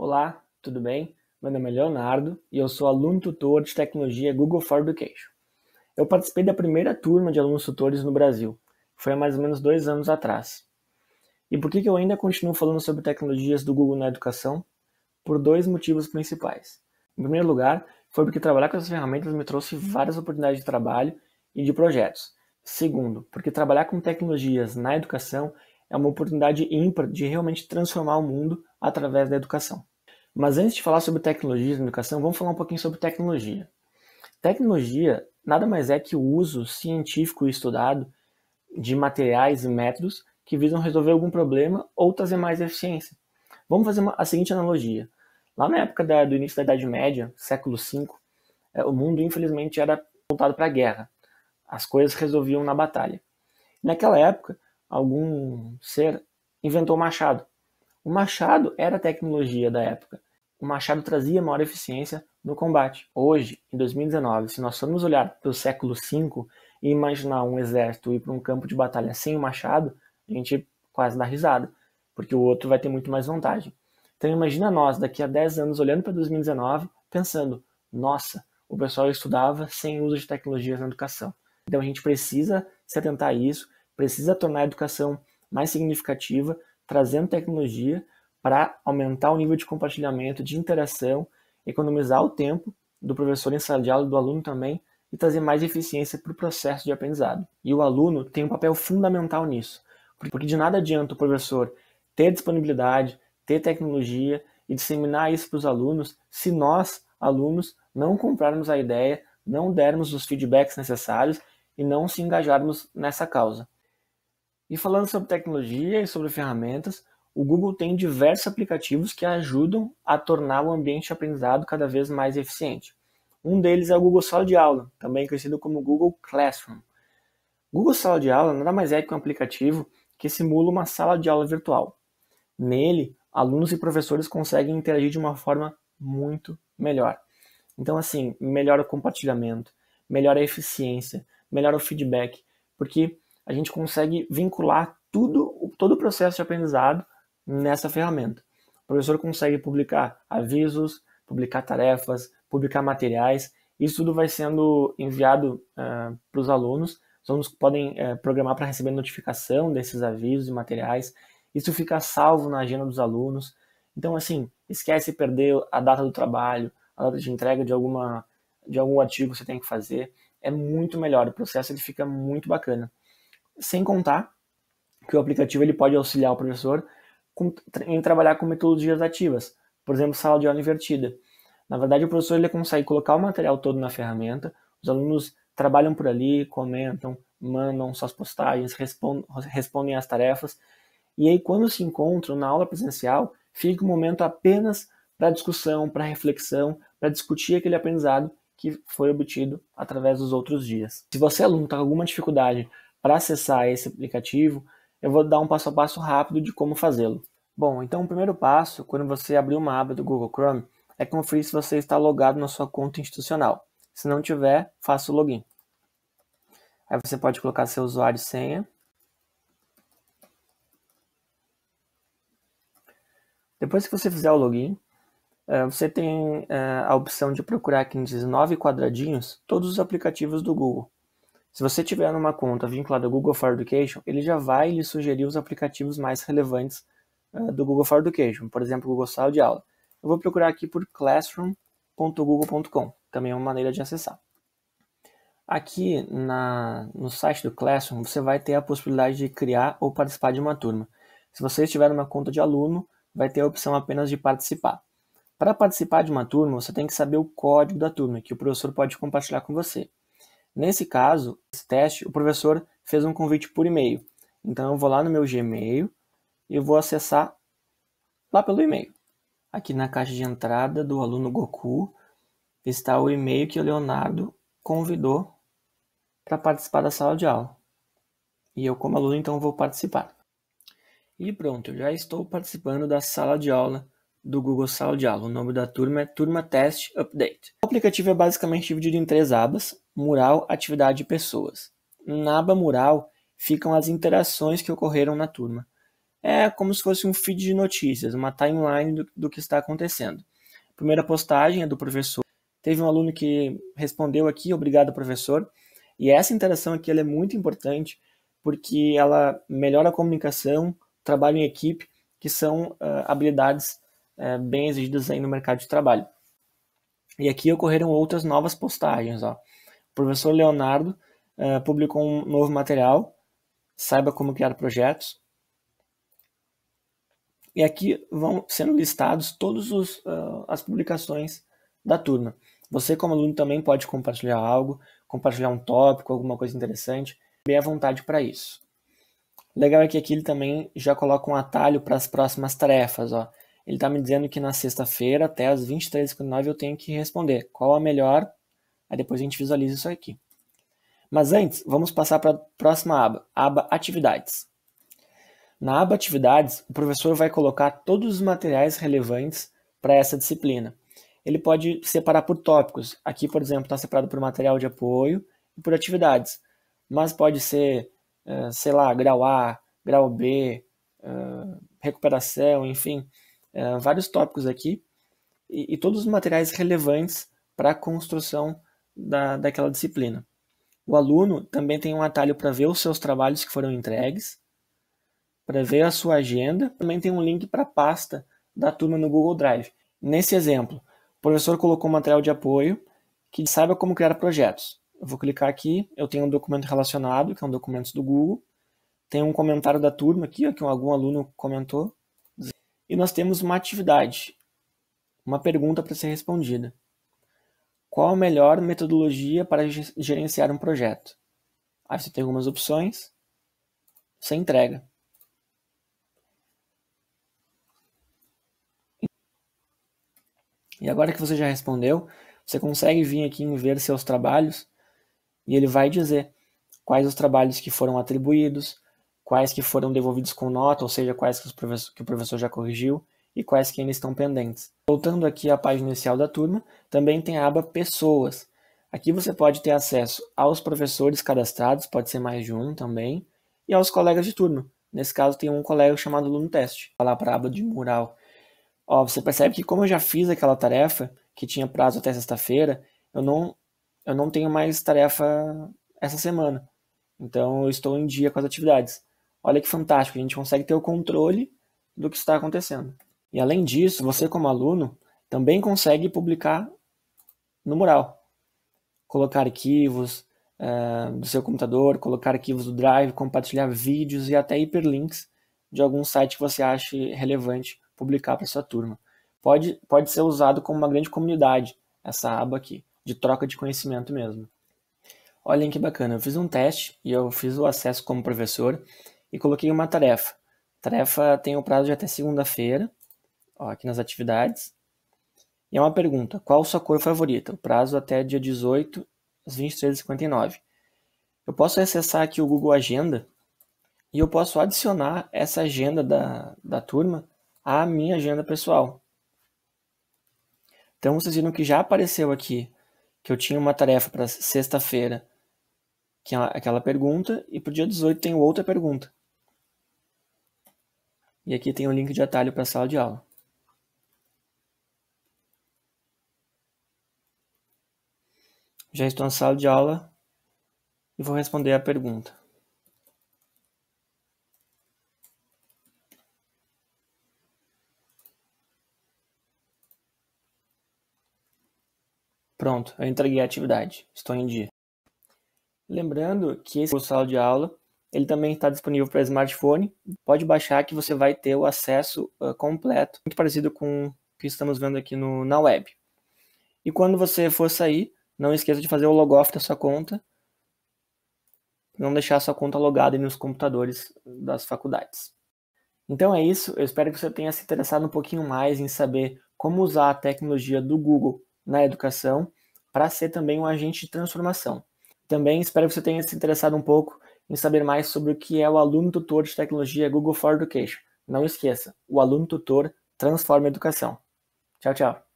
Olá, tudo bem? Meu nome é Leonardo e eu sou aluno tutor de tecnologia Google for Education. Eu participei da primeira turma de alunos tutores no Brasil, foi há mais ou menos dois anos atrás. E por que, eu ainda continuo falando sobre tecnologias do Google na educação? Por dois motivos principais. Em primeiro lugar, foi porque trabalhar com essas ferramentas me trouxe várias oportunidades de trabalho e de projetos. Segundo, porque trabalhar com tecnologias na educação é uma oportunidade ímpar de realmente transformar o mundo através da educação. Mas antes de falar sobre tecnologia na educação, vamos falar um pouquinho sobre tecnologia. Tecnologia nada mais é que o uso científico e estudado de materiais e métodos que visam resolver algum problema ou trazer mais eficiência. Vamos fazer uma, a seguinte analogia. Lá na época da, do início da Idade Média, século V, é, o mundo infelizmente era voltado para a guerra. As coisas resolviam na batalha. Naquela época, algum ser inventou o machado. O machado era a tecnologia da época. O machado trazia maior eficiência no combate. Hoje, em 2019, se nós formos olhar para o século V e imaginar um exército ir para um campo de batalha sem o machado, a gente quase dá risada, porque o outro vai ter muito mais vantagem. Então imagina nós daqui a 10 anos olhando para 2019, pensando: nossa, o pessoal estudava sem uso de tecnologias na educação. Então a gente precisa se atentar a isso, precisa tornar a educação mais significativa trazendo tecnologia para aumentar o nível de compartilhamento, de interação, economizar o tempo do professor em sala de aula, do aluno também, e trazer mais eficiência para o processo de aprendizado. E o aluno tem um papel fundamental nisso, porque de nada adianta o professor ter disponibilidade, ter tecnologia e disseminar isso para os alunos se nós, alunos, não comprarmos a ideia, não dermos os feedbacks necessários e não se engajarmos nessa causa. E falando sobre tecnologia e sobre ferramentas, o Google tem diversos aplicativos que ajudam a tornar o ambiente de aprendizado cada vez mais eficiente. Um deles é o Google Sala de Aula, também conhecido como Google Classroom. Google Sala de Aula nada mais é que um aplicativo que simula uma sala de aula virtual. Nele, alunos e professores conseguem interagir de uma forma muito melhor. Então, assim, melhora o compartilhamento, melhora a eficiência, melhora o feedback, porque a gente consegue vincular tudo, todo o processo de aprendizado nessa ferramenta. O professor consegue publicar avisos, publicar tarefas, publicar materiais, isso tudo vai sendo enviado uh, para os alunos. Os alunos podem uh, programar para receber notificação desses avisos e materiais. Isso fica salvo na agenda dos alunos. Então, assim, esquece perder a data do trabalho, a data de entrega de, alguma, de algum artigo que você tem que fazer. É muito melhor, o processo ele fica muito bacana. Sem contar que o aplicativo ele pode auxiliar o professor com, em trabalhar com metodologias ativas, por exemplo, sala de aula invertida. Na verdade, o professor ele consegue colocar o material todo na ferramenta, os alunos trabalham por ali, comentam, mandam suas postagens, respondem, respondem às tarefas, e aí quando se encontram na aula presencial, fica um momento apenas para discussão, para reflexão, para discutir aquele aprendizado que foi obtido através dos outros dias. Se você, aluno, está com alguma dificuldade para acessar esse aplicativo, eu vou dar um passo a passo rápido de como fazê-lo. Bom, então o primeiro passo, quando você abrir uma aba do Google Chrome, é conferir se você está logado na sua conta institucional. Se não tiver, faça o login. Aí você pode colocar seu usuário e senha. Depois que você fizer o login, eh, você tem eh, a opção de procurar aqui em 19 quadradinhos todos os aplicativos do Google. Se você tiver uma conta vinculada ao Google for Education, ele já vai lhe sugerir os aplicativos mais relevantes uh, do Google for Education, por exemplo, o Google Sala de Aula. Eu vou procurar aqui por classroom.google.com, também é uma maneira de acessar. Aqui na, no site do Classroom, você vai ter a possibilidade de criar ou participar de uma turma. Se você estiver numa conta de aluno, vai ter a opção apenas de participar. Para participar de uma turma, você tem que saber o código da turma, que o professor pode compartilhar com você. Nesse caso, esse teste, o professor fez um convite por e-mail. Então eu vou lá no meu Gmail e eu vou acessar lá pelo e-mail. Aqui na caixa de entrada do aluno Goku está o e-mail que o Leonardo convidou para participar da sala de aula. E eu, como aluno, então vou participar. E pronto, eu já estou participando da sala de aula do Google Sala de Aula. O nome da turma é Turma Test Update. O aplicativo é basicamente dividido em três abas mural, atividade e pessoas. Na aba mural ficam as interações que ocorreram na turma. É como se fosse um feed de notícias, uma timeline do, do que está acontecendo. primeira postagem é do professor. Teve um aluno que respondeu aqui, obrigado professor. E essa interação aqui é muito importante porque ela melhora a comunicação, trabalho em equipe, que são uh, habilidades uh, bem exigidas aí no mercado de trabalho. E aqui ocorreram outras novas postagens, ó professor Leonardo uh, publicou um novo material, Saiba Como Criar Projetos. E aqui vão sendo listados todas uh, eh, as publicações da turma. Você, como aluno, também pode compartilhar algo, compartilhar um tópico, alguma coisa interessante, bem à vontade para isso. Legal é que aqui ele também já coloca um atalho para as próximas tarefas. Ó. Ele está me dizendo que na sexta-feira, até as 23h59, eu tenho que responder qual a melhor Aí depois a gente visualiza isso aqui. Mas antes, vamos passar para a próxima aba, aba Atividades. Na aba Atividades, o professor vai colocar todos os materiais relevantes para essa disciplina. Ele pode separar por tópicos. Aqui, por exemplo, está separado por material de apoio e por atividades. Mas pode ser, sei lá, grau A, grau B, recuperação, enfim, vários tópicos aqui. E todos os materiais relevantes para a construção da, daquela disciplina. O aluno também tem um atalho para ver os seus trabalhos que foram entregues, para ver a sua agenda, também tem um link para a pasta da turma no Google Drive. Nesse exemplo, o professor colocou um material de apoio que saiba como criar projetos. Eu vou clicar aqui, eu tenho um documento relacionado, que é um documento do Google. Tem um comentário da turma aqui, ó, que algum aluno comentou. E nós temos uma atividade, uma pergunta para ser respondida. Qual a melhor metodologia para gerenciar um projeto? Aí você tem algumas opções. Você entrega. E agora que você já respondeu, você consegue vir aqui em ver seus trabalhos e ele vai dizer quais os trabalhos que foram atribuídos, quais que foram devolvidos com nota, ou seja, quais que, os professor, que o professor já corrigiu, e quais que ainda estão pendentes. Voltando aqui à página inicial da turma, também tem a aba Pessoas. Aqui você pode ter acesso aos professores cadastrados, pode ser mais de um também, e aos colegas de turma. Nesse caso tem um colega chamado aluno teste. Vou lá para a aba de mural. Ó, você percebe que como eu já fiz aquela tarefa, que tinha prazo até sexta-feira, eu não, eu não tenho mais tarefa essa semana. Então eu estou em dia com as atividades. Olha que fantástico, a gente consegue ter o controle do que está acontecendo. E além disso, você como aluno também consegue publicar no mural. Colocar arquivos uh, do seu computador, colocar arquivos do Drive, compartilhar vídeos e até hiperlinks de algum site que você ache relevante publicar para sua turma. Pode, pode ser usado como uma grande comunidade, essa aba aqui, de troca de conhecimento mesmo. Olhem que bacana, eu fiz um teste e eu fiz o acesso como professor e coloquei uma tarefa. A tarefa tem o um prazo de até segunda-feira ó, aqui nas atividades. E é uma pergunta: qual sua cor favorita? O prazo até dia 18 às 23h59. Eu posso acessar aqui o Google Agenda e eu posso adicionar essa agenda da, da turma à minha agenda pessoal. Então vocês viram que já apareceu aqui que eu tinha uma tarefa para sexta-feira, que é aquela pergunta, e para o dia 18 tenho outra pergunta. E aqui tem o link de atalho para a sala de aula. Já estou na sala de aula e vou responder a pergunta. Pronto, eu entreguei a atividade. Estou em dia. Lembrando que esse sala de aula ele também está disponível para smartphone. Pode baixar que você vai ter o acesso uh, completo, muito parecido com o que estamos vendo aqui no, na web. E quando você for sair, não esqueça de fazer o logoff da sua conta. Não deixar a sua conta logada nos computadores das faculdades. Então é isso. Eu espero que você tenha se interessado um pouquinho mais em saber como usar a tecnologia do Google na educação para ser também um agente de transformação. Também espero que você tenha se interessado um pouco em saber mais sobre o que é o aluno tutor de tecnologia Google for Education. Não esqueça, o aluno tutor transforma a educação. Tchau, tchau.